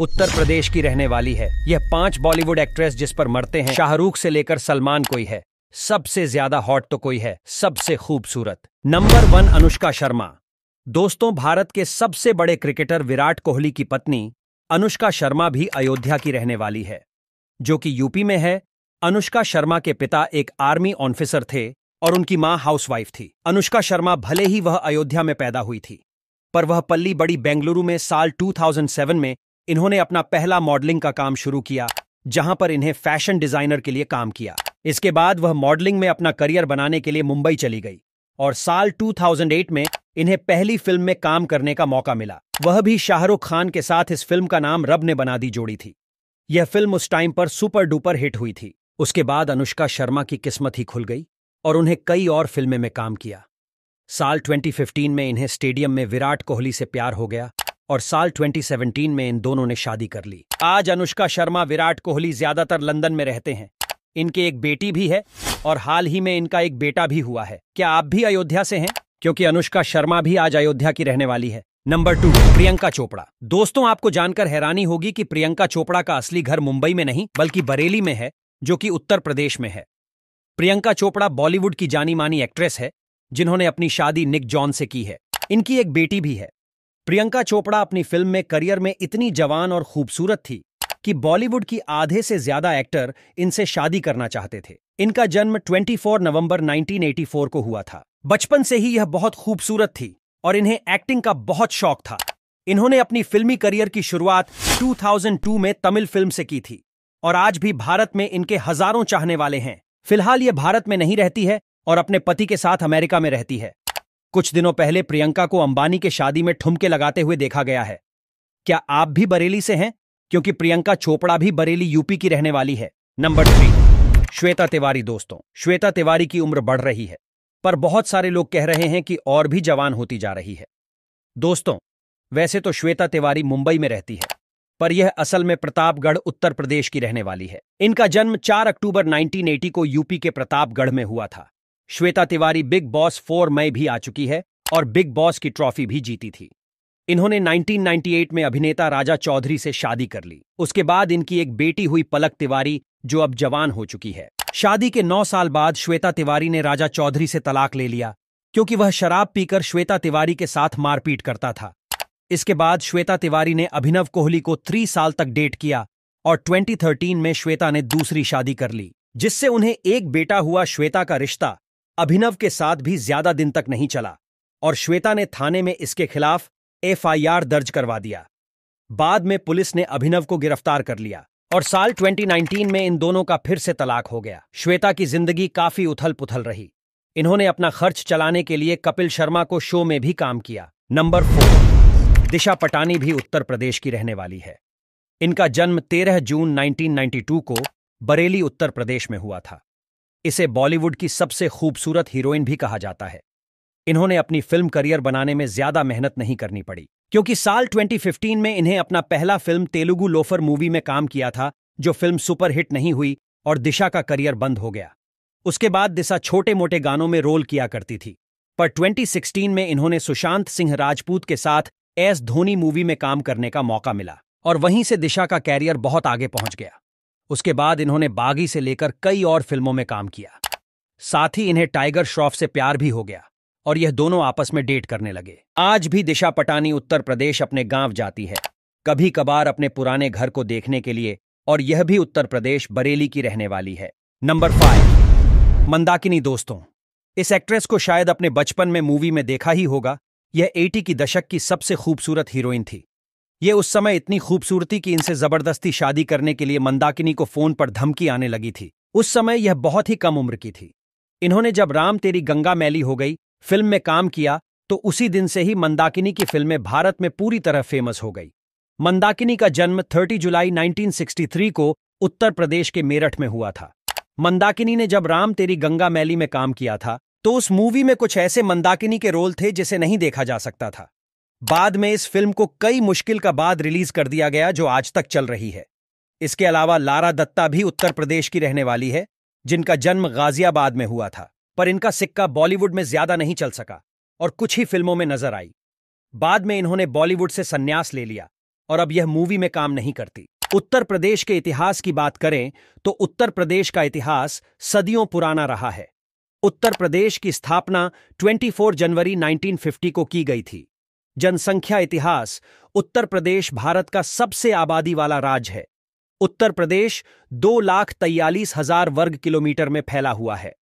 उत्तर प्रदेश की रहने वाली है यह पांच बॉलीवुड एक्ट्रेस जिस पर मरते हैं शाहरुख से लेकर सलमान कोई है सबसे ज्यादा हॉट तो कोई है सबसे खूबसूरत नंबर वन अनुष्का शर्मा दोस्तों भारत के सबसे बड़े क्रिकेटर विराट कोहली की पत्नी अनुष्का शर्मा भी अयोध्या की रहने वाली है जो कि यूपी में है अनुष्का शर्मा के पिता एक आर्मी ऑफिसर थे और उनकी मां हाउसवाइफ थी अनुष्का शर्मा भले ही वह अयोध्या में पैदा हुई थी पर वह पल्ली बड़ी बेंगलुरु में साल 2007 में इन्होंने अपना पहला मॉडलिंग का काम शुरू किया जहां पर इन्हें फैशन डिजाइनर के लिए काम किया इसके बाद वह मॉडलिंग में अपना करियर बनाने के लिए मुंबई चली गई और साल 2008 में इन्हें पहली फिल्म में काम करने का मौका मिला वह भी शाहरुख खान के साथ इस फिल्म का नाम रब ने बना दी जोड़ी थी यह फिल्म उस टाइम पर सुपर डुपर हिट हुई थी उसके बाद अनुष्का शर्मा की किस्मत ही खुल गई और उन्हें कई और फिल्में में काम किया साल 2015 में इन्हें स्टेडियम में विराट कोहली से प्यार हो गया और साल 2017 में इन दोनों ने शादी कर ली आज अनुष्का शर्मा विराट कोहली ज्यादातर लंदन में रहते हैं इनके एक बेटी भी है और हाल ही में इनका एक बेटा भी हुआ है क्या आप भी अयोध्या से हैं क्योंकि अनुष्का शर्मा भी आज अयोध्या की रहने वाली है नंबर टू प्रियंका चोपड़ा दोस्तों आपको जानकर हैरानी होगी कि प्रियंका चोपड़ा का असली घर मुंबई में नहीं बल्कि बरेली में है जो कि उत्तर प्रदेश में है प्रियंका चोपड़ा बॉलीवुड की जानी मानी एक्ट्रेस है जिन्होंने अपनी शादी निक जॉन से की है इनकी एक बेटी भी है प्रियंका चोपड़ा अपनी फिल्म में करियर में इतनी जवान और खूबसूरत थी कि बॉलीवुड की आधे से ज्यादा एक्टर इनसे शादी करना चाहते थे इनका जन्म 24 नवंबर 1984 को हुआ था बचपन से ही यह बहुत खूबसूरत थी और इन्हें एक्टिंग का बहुत शौक था इन्होंने अपनी फिल्मी करियर की शुरुआत 2002 में तमिल फिल्म से की थी और आज भी भारत में इनके हजारों चाहने वाले हैं फिलहाल ये भारत में नहीं रहती है और अपने पति के साथ अमेरिका में रहती है कुछ दिनों पहले प्रियंका को अंबानी के शादी में ठुमके लगाते हुए देखा गया है क्या आप भी बरेली से हैं क्योंकि प्रियंका चोपड़ा भी बरेली यूपी की रहने वाली है नंबर थ्री श्वेता तिवारी दोस्तों श्वेता तिवारी की उम्र बढ़ रही है पर बहुत सारे लोग कह रहे हैं कि और भी जवान होती जा रही है दोस्तों वैसे तो श्वेता तिवारी मुंबई में रहती है पर यह असल में प्रतापगढ़ उत्तर प्रदेश की रहने वाली है इनका जन्म 4 अक्टूबर 1980 को यूपी के प्रतापगढ़ में हुआ था Shweta Tiwari Bigg Boss four मई भी आ चुकी है और बिग बॉस की ट्रॉफी भी जीती थी इन्होंने 1998 में अभिनेता राजा चौधरी से शादी कर ली उसके बाद इनकी एक बेटी हुई पलक तिवारी जो अब जवान हो चुकी है शादी के नौ साल बाद श्वेता तिवारी ने राजा चौधरी से तलाक ले लिया क्योंकि वह शराब पीकर श्वेता तिवारी के साथ मारपीट करता था इसके बाद श्वेता तिवारी ने अभिनव कोहली को थ्री साल तक डेट किया और 2013 में श्वेता ने दूसरी शादी कर ली जिससे उन्हें एक बेटा हुआ श्वेता का रिश्ता अभिनव के साथ भी ज्यादा दिन तक नहीं चला और श्वेता ने थाने में इसके खिलाफ एफआईआर दर्ज करवा दिया बाद में पुलिस ने अभिनव को गिरफ्तार कर लिया और साल 2019 में इन दोनों का फिर से तलाक हो गया श्वेता की जिंदगी काफी उथल पुथल रही इन्होंने अपना खर्च चलाने के लिए कपिल शर्मा को शो में भी काम किया नंबर फोर दिशा पटानी भी उत्तर प्रदेश की रहने वाली है इनका जन्म 13 जून 1992 को बरेली उत्तर प्रदेश में हुआ था इसे बॉलीवुड की सबसे खूबसूरत हीरोइन भी कहा जाता है इन्होंने अपनी फिल्म करियर बनाने में ज्यादा मेहनत नहीं करनी पड़ी क्योंकि साल 2015 में इन्हें अपना पहला फिल्म तेलुगु लोफर मूवी में काम किया था जो फिल्म सुपरहिट नहीं हुई और दिशा का करियर बंद हो गया उसके बाद दिशा छोटे मोटे गानों में रोल किया करती थी पर 2016 में इन्होंने सुशांत सिंह राजपूत के साथ एस धोनी मूवी में काम करने का मौका मिला और वहीं से दिशा का कैरियर बहुत आगे पहुंच गया उसके बाद इन्होंने बागी से लेकर कई और फिल्मों में काम किया साथ ही इन्हें टाइगर श्रॉफ से प्यार भी हो गया और यह दोनों आपस में डेट करने लगे आज भी दिशा पटानी उत्तर प्रदेश अपने गांव जाती है कभी कभार अपने पुराने घर को देखने के लिए और यह भी उत्तर प्रदेश बरेली की रहने वाली है नंबर फाइव मंदाकिनी दोस्तों इस एक्ट्रेस को शायद अपने बचपन में मूवी में देखा ही होगा यह एटी की दशक की सबसे खूबसूरत हीरोइन थी ये उस समय इतनी खूबसूरती की इनसे जबरदस्ती शादी करने के लिए मंदाकिनी को फोन पर धमकी आने लगी थी उस समय यह बहुत ही कम उम्र की थी इन्होंने जब राम तेरी गंगा मैली हो गई फिल्म में काम किया तो उसी दिन से ही मंदाकिनी की फिल्में भारत में पूरी तरह फेमस हो गई मंदाकिनी का जन्म 30 जुलाई 1963 को उत्तर प्रदेश के मेरठ में हुआ था मंदाकिनी ने जब राम तेरी गंगा मैली में काम किया था तो उस मूवी में कुछ ऐसे मंदाकिनी के रोल थे जिसे नहीं देखा जा सकता था बाद में इस फिल्म को कई मुश्किल का बाद रिलीज कर दिया गया जो आज तक चल रही है इसके अलावा लारा दत्ता भी उत्तर प्रदेश की रहने वाली है जिनका जन्म गाजियाबाद में हुआ था पर इनका सिक्का बॉलीवुड में ज्यादा नहीं चल सका और कुछ ही फिल्मों में नजर आई बाद में इन्होंने बॉलीवुड से संन्यास ले लिया और अब यह मूवी में काम नहीं करती उत्तर प्रदेश के इतिहास की बात करें तो उत्तर प्रदेश का इतिहास सदियों पुराना रहा है उत्तर प्रदेश की स्थापना 24 जनवरी 1950 को की गई थी जनसंख्या इतिहास उत्तर प्रदेश भारत का सबसे आबादी वाला राज्य है उत्तर प्रदेश दो लाख तैयालीस हजार वर्ग किलोमीटर में फैला हुआ है